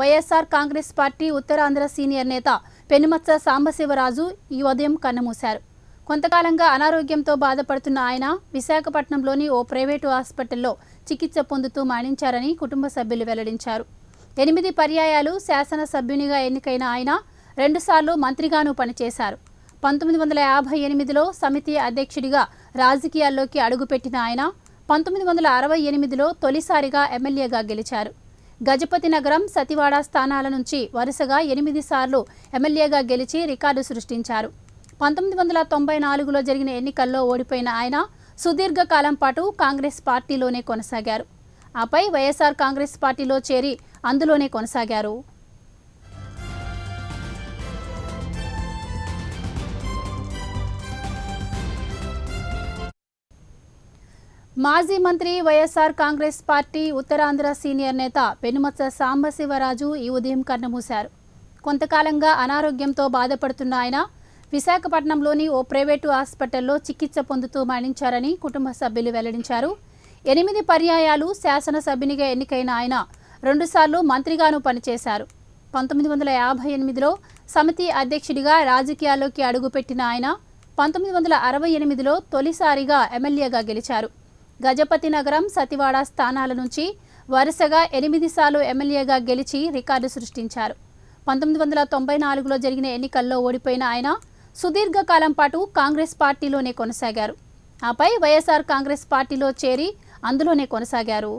YSR Congress party Uttarandhra senior నేత పెనుమత్స సాంబశివరాజు ఈ ఉదయం కన్నుమూశారు కొంతకాలంగా అనారోగ్యంతో బాధపడుతున్న ఆయన విశాఖపట్నంలోని ఓ ప్రైవేటు హాస్పిటల్లో చికిత్స పొందుతూ మరణించారని కుటుంబ సభ్యులు వెల్లడించారు ఎనిమిది పర్యాయాలు శాసనసభ్యునిగా ఎన్నికైన ఆయన రెండుసార్లు మంత్రిగానూ పనిచేశారు పంతొమ్మిది వందల యాభై ఎనిమిదిలో సమితి అధ్యక్షుడిగా రాజకీయాల్లోకి అడుగుపెట్టిన ఆయన పంతొమ్మిది వందల అరవై ఎనిమిదిలో తొలిసారిగా ఎమ్మెల్యేగా గెలిచారు గజపతి నగరం సతివాడ స్థానాల నుంచి వరుసగా ఎనిమిది సార్లు ఎమ్మెల్యేగా గెలిచి రికార్డు సృష్టించారు పంతొమ్మిది వందల తొంభై నాలుగులో జరిగిన ఎన్నికల్లో ఓడిపోయిన ఆయన సుదీర్ఘకాలం పాటు కాంగ్రెస్ పార్టీలోనే కొనసాగారు ఆపై వైఎస్ఆర్ కాంగ్రెస్ పార్టీలో చేరి అందులోనే కొనసాగారు మాజీ మంత్రి వైఎస్ఆర్ కాంగ్రెస్ పార్టీ ఉత్తరాంధ్ర సీనియర్ నేత పెనుమత్స సాంబశివరాజు ఈ ఉదయం కన్నమూశారు కొంతకాలంగా అనారోగ్యంతో బాధపడుతున్న ఆయన విశాఖపట్నంలోని ఓ ప్రైవేటు హాస్పిటల్లో చికిత్స పొందుతూ మరణించారని కుటుంబ సభ్యులు వెల్లడించారు ఎనిమిది పర్యాయాలు శాసనసభ్యునిగా ఎన్నికైన ఆయన రెండుసార్లు మంత్రిగానూ పనిచేశారు పంతొమ్మిది వందల యాభై ఎనిమిదిలో సమితి అధ్యక్షుడిగా రాజకీయాల్లోకి అడుగుపెట్టిన ఆయన పంతొమ్మిది వందల అరవై ఎనిమిదిలో తొలిసారిగా ఎమ్మెల్యేగా గెలిచారు గజపతి నగరం సతివాడ స్థానాల నుంచి వరుసగా ఎనిమిది సార్లు ఎమ్మెల్యేగా గెలిచి రికార్డు సృష్టించారు పంతొమ్మిది వందల తొంభై నాలుగులో జరిగిన ఎన్నికల్లో ఓడిపోయిన ఆయన సుదీర్ఘకాలం పాటు కాంగ్రెస్ పార్టీలోనే కొనసాగారు ఆపై వైఎస్ఆర్ కాంగ్రెస్ పార్టీలో చేరి అందులోనే కొనసాగారు